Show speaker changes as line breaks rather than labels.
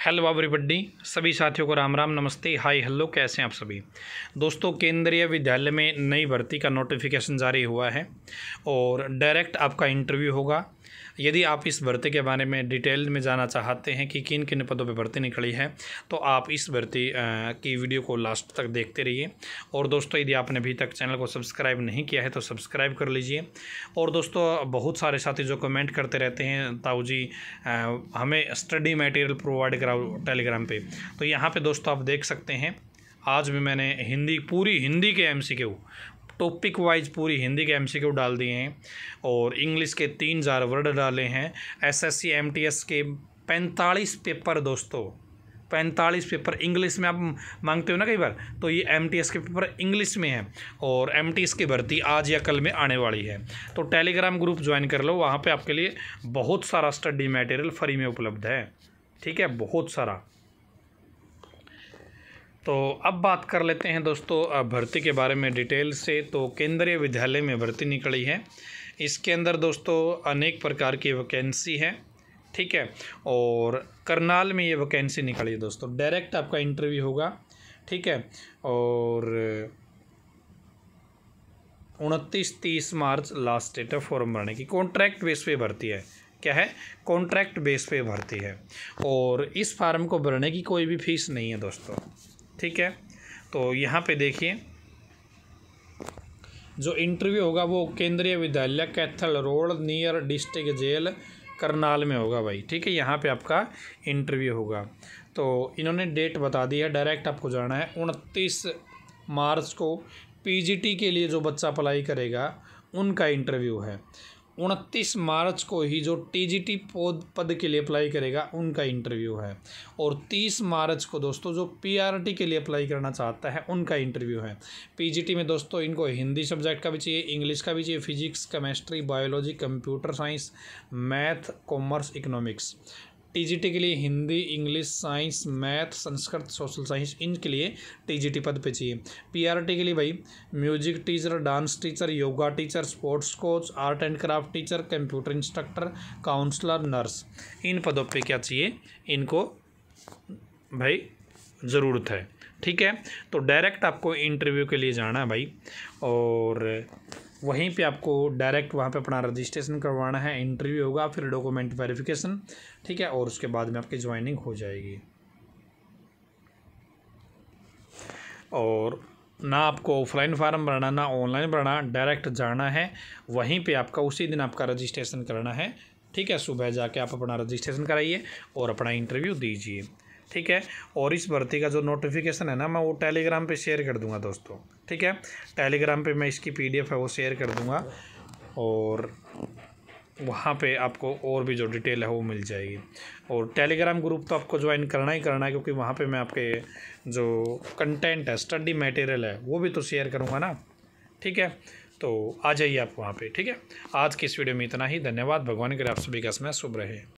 hello everybody सभी साथियों को राम राम नमस्ते हाय हेलो कैसे हैं आप सभी दोस्तों केंद्रीय विद्यालय में नई भर्ती का नोटिफिकेशन जारी हुआ है और डायरेक्ट आपका इंटरव्यू होगा यदि आप इस भर्ती के बारे में डिटेल में जाना चाहते हैं कि किन किन पदों पर भर्ती निकली है तो आप इस भर्ती की वीडियो को लास्ट तक देखते रहिए और दोस्तों यदि आपने अभी तक चैनल को सब्सक्राइब नहीं किया है तो सब्सक्राइब कर लीजिए और दोस्तों बहुत सारे साथी जो कमेंट करते रहते हैं ताऊ जी हमें स्टडी मटेरियल प्रोवाइड कराओ टेलीग्राम पर तो यहाँ पर दोस्तों आप देख सकते हैं आज भी मैंने हिंदी पूरी हिंदी के एम टॉपिक वाइज पूरी हिंदी के एमसीक्यू डाल दिए हैं और इंग्लिश के तीन हज़ार वर्ड डाले हैं एसएससी एमटीएस के पैंतालीस पेपर दोस्तों पैंतालीस पेपर इंग्लिश में आप मांगते हो ना कई बार तो ये एम के पेपर इंग्लिश में है और एम की भर्ती आज या कल में आने वाली है तो टेलीग्राम ग्रुप ज्वाइन कर लो वहाँ पर आपके लिए बहुत सारा स्टडी मटेरियल फ्री में उपलब्ध है ठीक है बहुत सारा तो अब बात कर लेते हैं दोस्तों भर्ती के बारे में डिटेल से तो केंद्रीय विद्यालय में भर्ती निकली है इसके अंदर दोस्तों अनेक प्रकार की वैकेंसी है ठीक है और करनाल में ये वैकेंसी निकली है दोस्तों डायरेक्ट आपका इंटरव्यू होगा ठीक है और उनतीस तीस मार्च लास्ट डेट है फॉर्म भरने की कॉन्ट्रैक्ट बेस पे भर्ती है क्या है कॉन्ट्रैक्ट बेस पे भर्ती है और इस फार्म को भरने की कोई भी फीस नहीं है दोस्तों ठीक है तो यहाँ पे देखिए जो इंटरव्यू होगा वो Kendriya Vidyalaya Kaithal road near district jail Karnal में होगा भाई ठीक है यहाँ पे आपका इंटरव्यू होगा तो इन्होंने डेट बता दी है डायरेक्ट आपको जाना है उनतीस मार्च को पीजीटी के लिए जो बच्चा अप्लाई करेगा उनका इंटरव्यू है उनतीस मार्च को ही जो टीजीटी पद पद के लिए अप्लाई करेगा उनका इंटरव्यू है और तीस मार्च को दोस्तों जो पीआरटी के लिए अप्लाई करना चाहता है उनका इंटरव्यू है पीजीटी में दोस्तों इनको हिंदी सब्जेक्ट का भी चाहिए इंग्लिश का भी चाहिए physics chemistry biology computer science math commerce economics TGT के लिए Hindi English science math Sanskrit social science इनके लिए टीजीटी पद पे चाहिए पीआरटी के लिए भाई music teacher dance teacher yoga teacher sports coach art and craft teacher computer instructor counsellor nurse इन पदों पे क्या चाहिए इनको भाई ज़रूरत है ठीक है तो डायरेक्ट आपको इंटरव्यू के लिए जाना है भाई और वहीं पे आपको डायरेक्ट वहाँ पे अपना रजिस्ट्रेशन करवाना है इंटरव्यू होगा फिर डॉक्यूमेंट वेरिफिकेशन ठीक है और उसके बाद में आपकी ज्वाइनिंग हो जाएगी और ना आपको ऑफलाइन फार्म भरना ना ऑनलाइन भरना डायरेक्ट जाना है वहीं पे आपका उसी दिन आपका रजिस्ट्रेशन करना है ठीक है सुबह जाके आप अपना रजिस्ट्रेशन कराइए और अपना इंटरव्यू दीजिए ठीक है और इस भर्ती का जो नोटिफिकेशन है ना मैं वो टेलीग्राम पे शेयर कर दूंगा दोस्तों ठीक है टेलीग्राम पे मैं इसकी पीडीएफ है वो शेयर कर दूंगा और वहाँ पे आपको और भी जो डिटेल है वो मिल जाएगी और टेलीग्राम ग्रुप तो आपको ज्वाइन करना ही करना है क्योंकि वहाँ पर मैं आपके जो कंटेंट है स्टडी मटेरियल है वो भी तो शेयर करूँगा ना ठीक है तो आ जाइए आप वहाँ पे ठीक है आज की इस वीडियो में इतना ही धन्यवाद भगवान के आप सभी का समय शुभ रहे